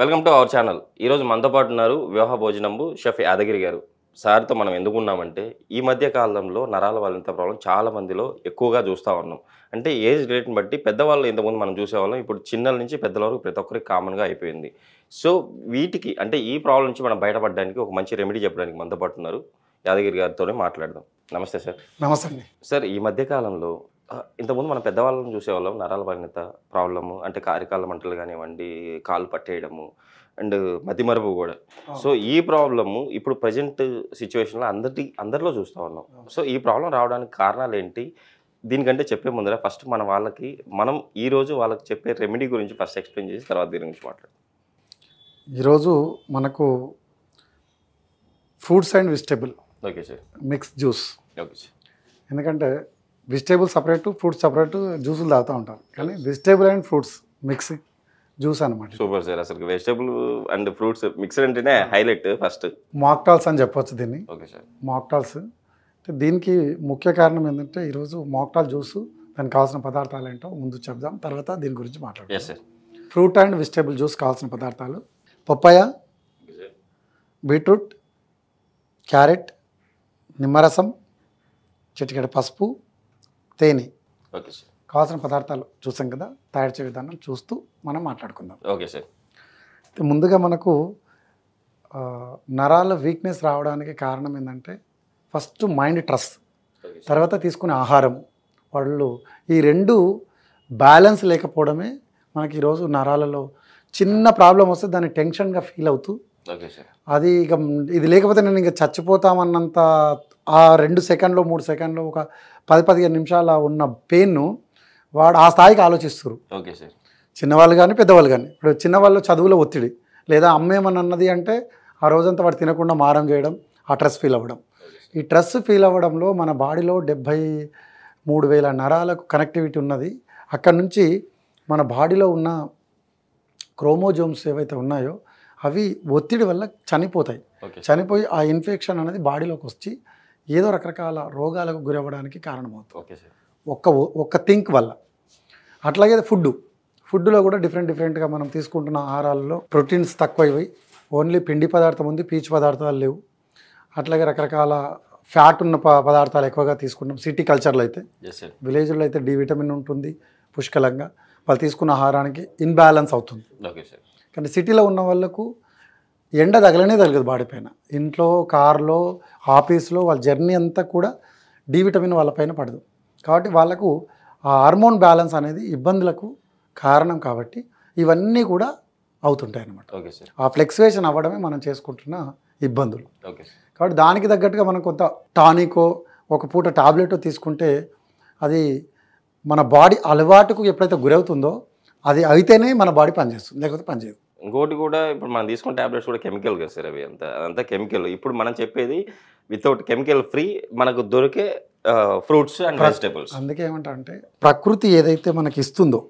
welcome to our channel ఈరోజు మనతో పాటు ఉన్నారు వివాహ భోజనంబు షెఫ్ యాదగిరి గారు సార్తో మనం ఎందుకున్నామంటే ఈ మధ్య కాలంలో నరాల వాళ్ళంత ప్రాబ్లం మందిలో ఎక్కువగా చూస్తూ ఉన్నాం అంటే ఏజ్ రేట్ని బట్టి పెద్దవాళ్ళు ఇంతకుముందు మనం చూసేవాళ్ళం ఇప్పుడు చిన్నల నుంచి పెద్దల వరకు ప్రతి ఒక్కరికి కామన్గా అయిపోయింది సో వీటికి అంటే ఈ ప్రాబ్లం నుంచి మనం బయటపడడానికి ఒక మంచి రెమెడీ చెప్పడానికి మనతో పాటు ఉన్నారు యాదగిరి గారితోనే మాట్లాడదాం నమస్తే సార్ నమస్తే సార్ ఈ మధ్య కాలంలో ఇంతకుముందు మనం పెద్దవాళ్ళని చూసేవాళ్ళం నరాల పరిణిత ప్రాబ్లము అంటే కారికాల మంటలు కానివ్వండి కాలు పట్టేయడము అండ్ మతిమరుపు కూడా సో ఈ ప్రాబ్లము ఇప్పుడు ప్రజెంట్ సిచ్యువేషన్లో అందరి అందరిలో చూస్తూ ఉన్నాం సో ఈ ప్రాబ్లం రావడానికి కారణాలు ఏంటి దీనికంటే చెప్పే ముందర ఫస్ట్ మన వాళ్ళకి మనం ఈరోజు వాళ్ళకి చెప్పే రెమెడీ గురించి ఫస్ట్ ఎక్స్ప్లెయిన్ చేసి తర్వాత దీని గురించి మాట్లాడదాం ఈరోజు మనకు fruits and vegetable okay sir mix juice okay sir ఎందుకంటే వెజిటేబుల్ సపరేట్ ఫ్రూట్స్ సపరేట్ జ్యూసులు తాగుతూ ఉంటారు కానీ vegetable and fruits mix juice అనమాట సూపర్ సార్ అసలు వెజిటేబుల్ అండ్ ఫ్రూట్స్ మిక్స్ అంటేనే హైలైట్ ఫస్ట్ మాక్టాల్స్ అని చెప్పొచ్చు దీన్ని ఓకే సార్ మాక్టాల్స్ దీనికి ముఖ్య కారణం ఏంటంటే ఈరోజు మాక్టాల్ జ్యూస్ దానికి కావాల్సిన పదార్థాలు ఏంటో ముందు చెప్దాం తర్వాత దీని గురించి మాట్లాడదాం sir fruit and vegetable juice కావాల్సిన పదార్థాలు పప్పాయ బీట్రూట్ క్యారెట్ నిమ్మరసం చిటికెడ పసుపు తేనె ఓకే సార్ కావాల్సిన పదార్థాలు చూసాం కదా తయారు చేయ విధానం చూస్తూ మనం మాట్లాడుకుందాం ఓకే సార్ ముందుగా మనకు నరాల వీక్నెస్ రావడానికి కారణం ఏంటంటే ఫస్ట్ మైండ్ ట్రస్ తర్వాత తీసుకునే ఆహారం వాళ్ళు ఈ రెండు బ్యాలెన్స్ లేకపోవడమే మనకి ఈరోజు నరాలలో చిన్న ప్రాబ్లం వస్తే దాన్ని టెన్షన్గా ఫీల్ అవుతూ అది ఇక ఇది లేకపోతే నేను ఇంకా చచ్చిపోతామన్నంత ఆ రెండు సెకండ్లు మూడు సెకండ్లు ఒక పది పదిహేను నిమిషాల ఉన్న పెయిన్ను వాడు ఆ స్థాయికి ఆలోచిస్తారు ఓకే సార్ చిన్నవాళ్ళు కానీ పెద్దవాళ్ళు కానీ ఇప్పుడు చిన్నవాళ్ళు చదువులో ఒత్తిడి లేదా అమ్మేమని అన్నది అంటే ఆ రోజంతా వాడు తినకుండా మారం చేయడం ఆ ట్రెస్ ఫీల్ అవ్వడం ఈ ట్రెస్ ఫీల్ అవ్వడంలో మన బాడీలో డెబ్భై మూడు వేల నరాలకు కనెక్టివిటీ ఉన్నది అక్కడ నుంచి మన బాడీలో ఉన్న క్రోమోజోమ్స్ ఏవైతే ఉన్నాయో అవి ఒత్తిడి వల్ల చనిపోతాయి చనిపోయి ఆ ఇన్ఫెక్షన్ అనేది బాడీలోకి వచ్చి ఏదో రకరకాల రోగాలకు గురవ్వడానికి కారణమవుతుంది ఓకే సార్ ఒక్క ఒక్క థింక్ వల్ల అట్లాగే ఫుడ్ ఫుడ్లో కూడా డిఫరెంట్ డిఫరెంట్గా మనం తీసుకుంటున్న ఆహారాల్లో ప్రోటీన్స్ తక్కువైపోయి ఓన్లీ పిండి పదార్థం ఉంది పీచు పదార్థాలు లేవు అట్లాగే రకరకాల ఫ్యాట్ ఉన్న పదార్థాలు ఎక్కువగా తీసుకుంటాం సిటీ కల్చర్లో అయితే విలేజ్లో అయితే డి విటమిన్ ఉంటుంది పుష్కలంగా వాళ్ళు తీసుకున్న ఆహారానికి ఇన్బ్యాలెన్స్ అవుతుంది కానీ సిటీలో ఉన్న వాళ్ళకు ఎండ తగలనే తగలదు బాడీ పైన ఇంట్లో కార్లో ఆఫీస్లో వాళ్ళ జర్నీ అంతా కూడా డి విటమిన్ వాళ్ళపైన పడదు కాబట్టి వాళ్ళకు ఆ హార్మోన్ బ్యాలెన్స్ అనేది ఇబ్బందులకు కారణం కాబట్టి ఇవన్నీ కూడా అవుతుంటాయి అనమాట ఆ ఫ్లెక్సివేషన్ అవ్వడమే మనం చేసుకుంటున్న ఇబ్బందులు కాబట్టి దానికి తగ్గట్టుగా మనం కొంత టానికో ఒక పూట టాబ్లెట్ తీసుకుంటే అది మన బాడీ అలవాటుకు ఎప్పుడైతే గురవుతుందో అది అయితేనే మన బాడీ పనిచేస్తుంది లేకపోతే పనిచేయదు ఇంకోటి కూడా ఇప్పుడు మనం తీసుకున్న ట్యాబ్లెట్స్ కూడా కెమికల్ కదా సార్ అవి అంతా అదంతా కెమికల్ ఇప్పుడు మనం చెప్పేది వితౌట్ కెమికల్ ఫ్రీ మనకు దొరికే ఫ్రూట్స్ అండ్ వెజిటేబుల్స్ అందుకే ఏమంటారంటే ప్రకృతి ఏదైతే మనకి ఇస్తుందో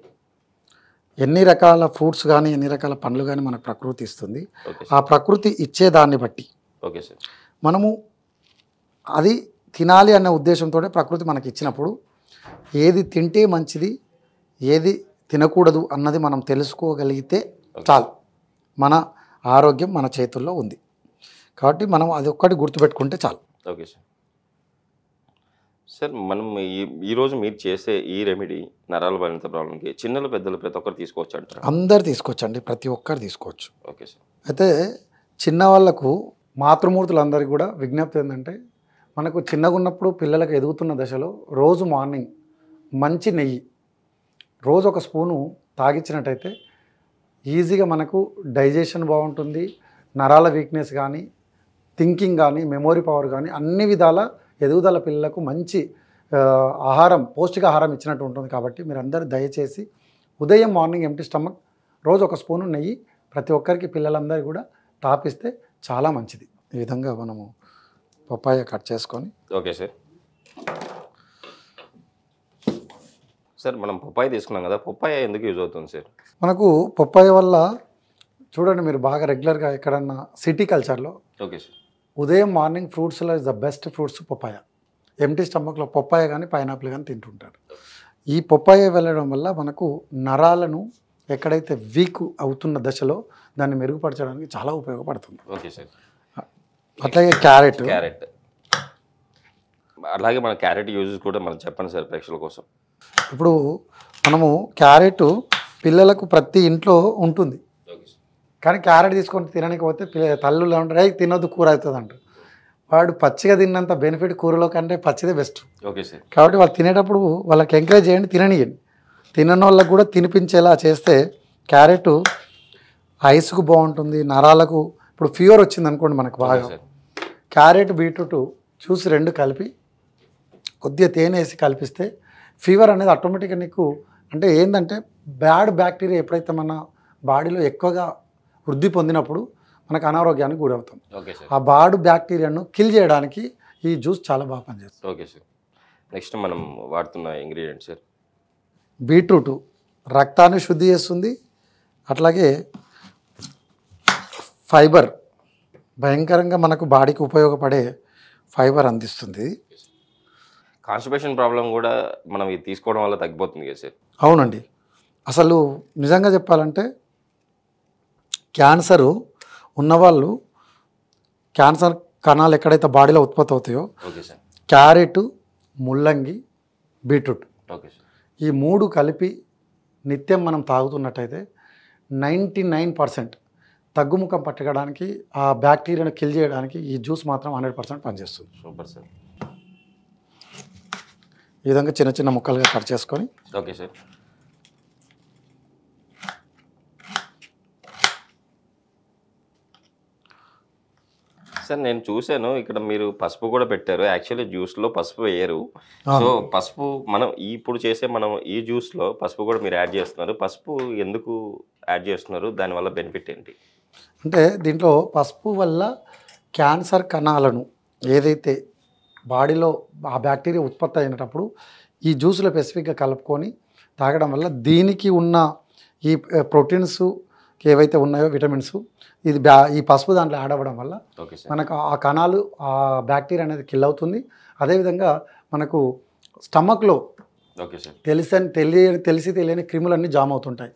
ఎన్ని రకాల ఫ్రూట్స్ కానీ ఎన్ని రకాల పండ్లు కానీ మనకు ప్రకృతి ఇస్తుంది ఆ ప్రకృతి ఇచ్చే దాన్ని బట్టి ఓకే సార్ మనము అది తినాలి అనే ఉద్దేశంతో ప్రకృతి మనకి ఇచ్చినప్పుడు ఏది తింటే మంచిది ఏది తినకూడదు అన్నది మనం తెలుసుకోగలిగితే చాలు మన ఆరోగ్యం మన చేతుల్లో ఉంది కాబట్టి మనం అది ఒక్కటి గుర్తుపెట్టుకుంటే చాలు ఓకే సార్ సార్ మనం ఈ ఈరోజు మీరు చేసే ఈ రెమెడీ నరాల బలిత ప్రాబ్లంకి చిన్నలు పెద్దలు ప్రతి ఒక్కరు తీసుకోవచ్చు అంటారు అందరు తీసుకోవచ్చండి ప్రతి ఒక్కరు తీసుకోవచ్చు ఓకే సార్ అయితే చిన్న వాళ్ళకు మాతృమూర్తులందరికీ కూడా విజ్ఞప్తి ఏంటంటే మనకు చిన్నగా ఉన్నప్పుడు పిల్లలకు ఎదుగుతున్న దశలో రోజు మార్నింగ్ మంచి నెయ్యి రోజు ఒక స్పూను తాగించినట్టయితే ఈజీగా మనకు డైజెషన్ బాగుంటుంది నరాల వీక్నెస్ కానీ థింకింగ్ కానీ మెమోరీ పవర్ కానీ అన్ని విధాల ఎదుగుదల పిల్లలకు మంచి ఆహారం పౌష్టికాహారం ఇచ్చినట్టు ఉంటుంది కాబట్టి మీరు అందరూ దయచేసి ఉదయం మార్నింగ్ ఎంటీ స్టమక్ రోజు ఒక స్పూను నెయ్యి ప్రతి ఒక్కరికి పిల్లలందరూ కూడా తాపిస్తే చాలా మంచిది ఈ విధంగా మనము పప్పాయ కట్ చేసుకొని ఓకే సార్ సార్ మనం పప్పాయ తీసుకున్నాం కదా పప్పాయ ఎందుకు యూజ్ అవుతుంది సార్ మనకు పప్పాయ వల్ల చూడండి మీరు బాగా రెగ్యులర్గా ఎక్కడన్నా సిటీ కల్చర్లో ఓకే సార్ ఉదయం మార్నింగ్ ఫ్రూట్స్లో is the best fruits papaya empty స్టమక్లో పప్పాయ కానీ పైనాపిల్ కానీ తింటుంటారు ఈ పప్పాయ వెళ్ళడం వల్ల మనకు నరాలను ఎక్కడైతే వీక్ అవుతున్న దశలో దాన్ని మెరుగుపరచడానికి చాలా ఉపయోగపడుతుంది ఓకే సార్ అట్లాగే క్యారెట్ క్యారెట్ అలాగే మన క్యారెట్ యూజెస్ కూడా మనం చెప్పండి సార్ ప్రేక్షకుల కోసం ఇప్పుడు మనము క్యారెట్ పిల్లలకు ప్రతి ఇంట్లో ఉంటుంది కానీ క్యారెట్ తీసుకొని తినకపోతే పిల్ల తల్లులు ఉంటారు తినొద్దు కూర అవుతుంది అంటారు వాడు పచ్చిగా తిన్నంత బెనిఫిట్ కూరలో కంటే పచ్చిదే బెస్ట్ ఓకే సార్ కాబట్టి వాళ్ళు తినేటప్పుడు వాళ్ళకి ఎంకరేజ్ చేయండి తిననియండి తినని వాళ్ళకు కూడా తినిపించేలా చేస్తే క్యారెట్ ఐస్కు బాగుంటుంది నరాలకు ఇప్పుడు ఫీవర్ వచ్చింది అనుకోండి మనకు బాగా క్యారెట్ బీట్రూట్ జ్యూస్ రెండు కలిపి కొద్దిగా తేనె వేసి కల్పిస్తే ఫీవర్ అనేది ఆటోమేటిక్గా నీకు అంటే ఏంటంటే బ్యాడ్ బ్యాక్టీరియా ఎప్పుడైతే మన బాడీలో ఎక్కువగా వృద్ధి పొందినప్పుడు మనకు అనారోగ్యానికి గురవుతాం ఆ బాడు బ్యాక్టీరియాను కిల్ చేయడానికి ఈ జ్యూస్ చాలా బాగా పనిచేస్తుంది ఓకే సార్ నెక్స్ట్ మనం వాడుతున్న ఇంగ్రీడియంట్ సార్ బీట్రూట్ రక్తాన్ని శుద్ధి చేస్తుంది అట్లాగే ఫైబర్ భయంకరంగా మనకు బాడీకి ఉపయోగపడే ఫైబర్ అందిస్తుంది కాన్స్టిపేషన్ ప్రాబ్లం కూడా మనం ఇది తీసుకోవడం వల్ల తగ్గిపోతుంది సార్ అవునండి అసలు నిజంగా చెప్పాలంటే క్యాన్సరు ఉన్నవాళ్ళు క్యాన్సర్ కణాలు ఎక్కడైతే బాడీలో ఉత్పత్తి అవుతాయో క్యారెట్ ముల్లంగి బీట్రూట్ ఈ మూడు కలిపి నిత్యం మనం తాగుతున్నట్టయితే నైంటీ నైన్ పర్సెంట్ తగ్గుముఖం పట్టుకోవడానికి ఆ బ్యాక్టీరియాను కిల్ చేయడానికి ఈ జ్యూస్ మాత్రం హండ్రెడ్ పర్సెంట్ పనిచేస్తుంది సూపర్ సార్ ఈ విధంగా చిన్న చిన్న ముక్కలుగా కట్ చేసుకొని ఓకే సార్ సార్ నేను చూశాను ఇక్కడ మీరు పసుపు కూడా పెట్టారు యాక్చువల్లీ జ్యూస్లో పసుపు వేయరు సో పసుపు మనం ఇప్పుడు చేసే మనం ఈ జ్యూస్లో పసుపు కూడా మీరు యాడ్ చేస్తున్నారు పసుపు ఎందుకు యాడ్ చేస్తున్నారు దానివల్ల బెనిఫిట్ ఏంటి అంటే దీంట్లో పసుపు వల్ల క్యాన్సర్ కణాలను ఏదైతే బాడీలో ఆ బ్యాక్టీరియా ఉత్పత్తి అయినప్పుడు ఈ జ్యూస్లో స్పెసిఫిక్గా కలుపుకొని తాగడం వల్ల దీనికి ఉన్న ఈ ప్రోటీన్స్ eh, ఏవైతే ఉన్నాయో విటమిన్స్ ఇది బ్యా ఈ పసుపు దాంట్లో యాడ్ అవ్వడం వల్ల మనకు ఆ కణాలు ఆ బ్యాక్టీరియా అనేది కిల్ అవుతుంది అదేవిధంగా మనకు స్టమక్లో తెలిసని తెలియని తెలిసి తెలియని క్రిములన్నీ జామ్ అవుతుంటాయి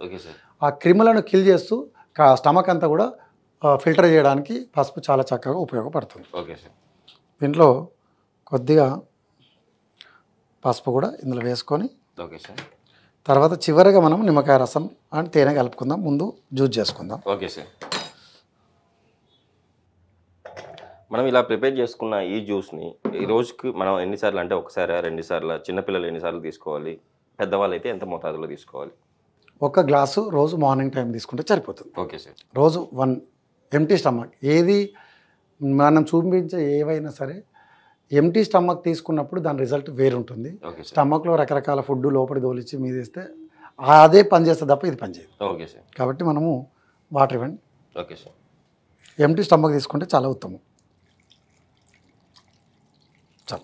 ఆ క్రిములను కిల్ చేస్తూ స్టమక్ అంతా కూడా ఫిల్టర్ చేయడానికి పసుపు చాలా చక్కగా ఉపయోగపడుతుంది దీంట్లో కొద్దిగా పసుపు కూడా ఇందులో వేసుకొని తర్వాత చివరిగా మనం నిమ్మకాయ రసం అండ్ తేనె కలుపుకుందాం ముందు జ్యూస్ చేసుకుందాం ఓకే సార్ మనం ఇలా ప్రిపేర్ చేసుకున్న ఈ జ్యూస్ని ఈ రోజుకి మనం ఎన్నిసార్లు అంటే ఒకసారి రెండుసార్లు చిన్నపిల్లలు ఎన్నిసార్లు తీసుకోవాలి పెద్దవాళ్ళు అయితే ఎంత మోతాదులో తీసుకోవాలి ఒక గ్లాసు రోజు మార్నింగ్ టైం తీసుకుంటే సరిపోతుంది ఓకే సార్ రోజు వన్ ఎంటీ స్టమక్ ఏది మనం చూపించే ఏవైనా సరే ఎంటీ స్టమక్ తీసుకున్నప్పుడు దాని రిజల్ట్ వేరుంటుంది స్టమక్లో రకరకాల ఫుడ్ లోపలి దోలిచ్చి మీదేస్తే అదే పనిచేస్తే తప్ప ఇది పనిచేయదు ఓకే సార్ కాబట్టి మనము వాటర్ ఇవ్వండి ఓకే సార్ ఎంటీ స్టమక్ తీసుకుంటే చాలా ఉత్తమం 자,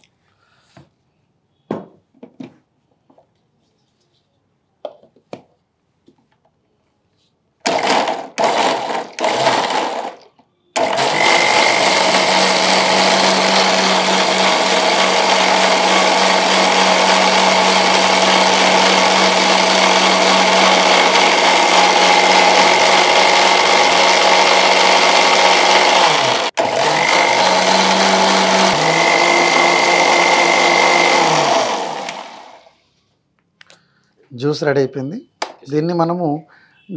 జ్యూస్ రెడీ అయిపోయింది దీన్ని మనము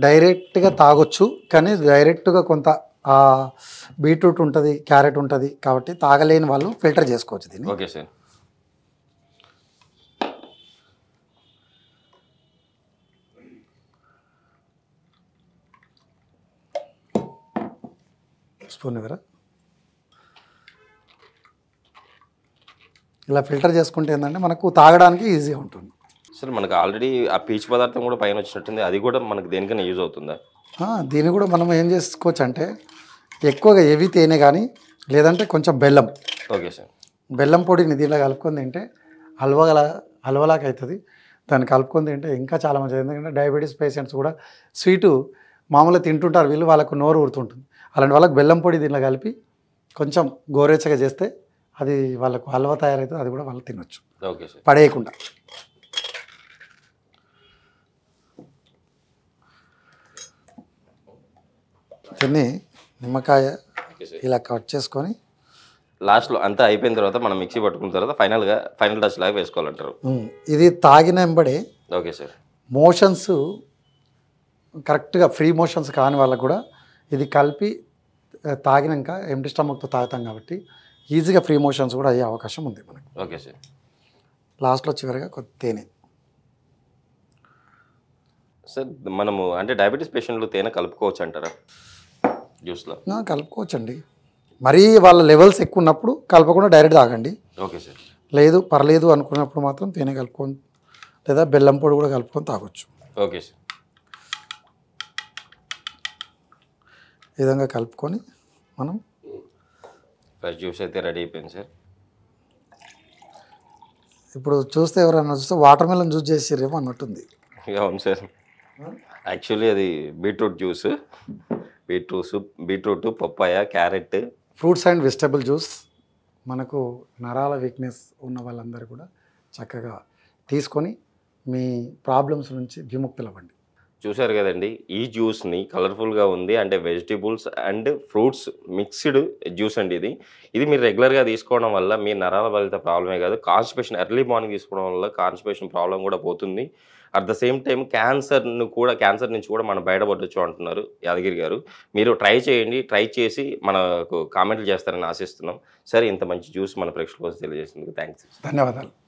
డైరెక్ట్గా తాగొచ్చు కానీ డైరెక్ట్గా కొంత బీట్రూట్ ఉంటుంది క్యారెట్ ఉంటుంది కాబట్టి తాగలేని వాళ్ళు ఫిల్టర్ చేసుకోవచ్చు దీన్ని ఓకే సార్ స్పూన్ ఇలా ఫిల్టర్ చేసుకుంటే ఏంటంటే మనకు తాగడానికి ఈజీగా ఉంటుంది సార్ మనకు ఆల్రెడీ ఆ పీచు పదార్థం కూడా పైన వచ్చినట్టుంది అది కూడా మనకు దేనికైనా యూజ్ అవుతుందా దీన్ని కూడా మనం ఏం చేసుకోవచ్చు అంటే ఎక్కువగా ఏవి తేనె కానీ లేదంటే కొంచెం బెల్లం ఓకే సార్ బెల్లం పొడిని దీనిలో కలుపుకొని తింటే హల్వా హల్వలాగా అవుతుంది దాన్ని కలుపుకొని తింటే ఇంకా చాలా మంచిది ఎందుకంటే డయాబెటీస్ పేషెంట్స్ కూడా స్వీటు మామూలుగా తింటుంటారు వీళ్ళు వాళ్ళకు నోరు ఊరుతుంటుంది అలాంటి వాళ్ళకి బెల్లం పొడి దీనిలో కలిపి కొంచెం గోరేచ్చగా చేస్తే అది వాళ్ళకు హల్వా తయారవుతుంది అది కూడా వాళ్ళు తినొచ్చు పడేయకుండా తిని నిమ్మకాయ ఇలా కట్ చేసుకొని లాస్ట్లో అంతా అయిపోయిన తర్వాత మనం మిక్సీ పట్టుకున్న తర్వాత ఫైనల్గా ఫైనల్ టచ్ లాగా వేసుకోవాలంటారు ఇది తాగిన వెంబడి ఓకే సార్ మోషన్స్ కరెక్ట్గా ఫ్రీ మోషన్స్ కాని వాళ్ళకు కూడా ఇది కలిపి తాగినాక ఎంటీ స్టమక్తో తాగుతాం కాబట్టి ఈజీగా ఫ్రీ మోషన్స్ కూడా అయ్యే అవకాశం ఉంది మనకి ఓకే సార్ లాస్ట్లో చివరిగా కొద్ది తేనె సార్ మనము అంటే డయాబెటీస్ పేషెంట్లు తేనె కలుపుకోవచ్చు అంటారా జ్యూస్లో కలుపుకోవచ్చండి మరీ వాళ్ళ లెవెల్స్ ఎక్కువ ఉన్నప్పుడు కలపకుండా డైరెక్ట్ తాగండి ఓకే సార్ లేదు పర్లేదు అనుకున్నప్పుడు మాత్రం తేనె కలుపుకొని లేదా బెల్లం పొడి కూడా కలుపుకొని తాగొచ్చు ఓకే సార్ ఈ విధంగా కలుపుకొని మనం జ్యూస్ అయితే రెడీ అయిపోయింది సార్ ఇప్పుడు చూస్తే ఎవరైనా చూస్తే వాటర్ మెలన్ జ్యూస్ చేసేరేమో అన్నట్టుంది అవును సార్ యాక్చువల్లీ అది beetroot juice beetroots beetroot papaya carrot fruits and vegetable juice మనకు నరాల వీక్నెస్ ఉన్న వాళ్ళందరూ కూడా చక్కగా తీసుకొని మీ ప్రాబ్లమ్స్ నుంచి విముక్తులు అవ్వండి చూశారు కదండి ఈ జ్యూస్ని కలర్ఫుల్గా ఉంది అంటే vegetables and fruits mixed juice అండి ఇది ఇది మీరు రెగ్యులర్గా తీసుకోవడం వల్ల మీ నరాల బలిత ప్రాబ్లమే కాదు కాన్స్టిపేషన్ ఎర్లీ మార్నింగ్ తీసుకోవడం వల్ల కాన్స్టిపేషన్ ప్రాబ్లం కూడా పోతుంది అట్ ద సేమ్ టైం క్యాన్సర్ను కూడా క్యాన్సర్ నుంచి కూడా మనం బయటపడవచ్చు అంటున్నారు యాదగిరి గారు మీరు ట్రై చేయండి ట్రై చేసి మనకు కామెంట్లు చేస్తారని ఆశిస్తున్నాం సరే ఇంత మంచి జ్యూస్ మన కోసం తెలియజేసింది థ్యాంక్స్ ధన్యవాదాలు